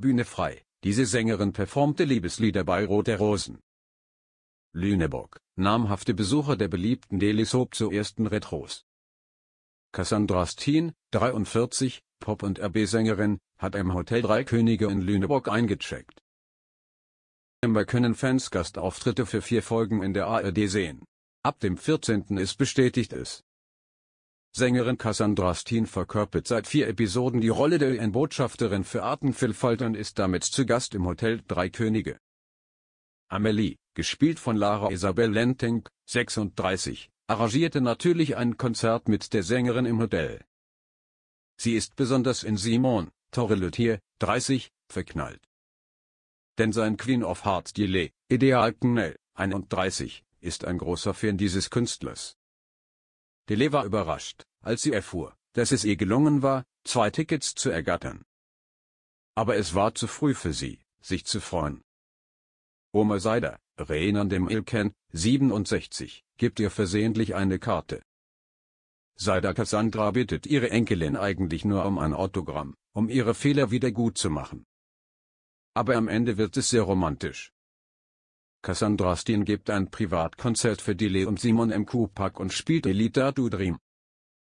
Bühne frei. Diese Sängerin performte Liebeslieder bei Rote Rosen. Lüneburg, namhafte Besucher der beliebten Daily Soap zu ersten Retros. Cassandra Steen, 43, Pop- und RB-Sängerin, hat im Hotel Drei Könige in Lüneburg eingecheckt. Immer können Fans Gastauftritte für vier Folgen in der ARD sehen. Ab dem 14. ist bestätigt es. Sängerin Cassandra Steen verkörpert seit vier Episoden die Rolle der UN-Botschafterin für Artenvielfalt und ist damit zu Gast im Hotel Drei Könige. Amelie, gespielt von Lara Isabel Lentenk, 36, arrangierte natürlich ein Konzert mit der Sängerin im Hotel. Sie ist besonders in Simon, Torrelutier, 30, verknallt. Denn sein Queen of Hearts Delay, Ideal Knell, 31, ist ein großer Fan dieses Künstlers. Dele war überrascht, als sie erfuhr, dass es ihr gelungen war, zwei Tickets zu ergattern. Aber es war zu früh für sie, sich zu freuen. Oma Seider, Renan dem Ilken, 67, gibt ihr versehentlich eine Karte. Seider Cassandra bittet ihre Enkelin eigentlich nur um ein Autogramm, um ihre Fehler wieder gut zu machen. Aber am Ende wird es sehr romantisch. Cassandra Steen gibt ein Privatkonzert für Dile und Simon im Kuhpark und spielt Elita Dream.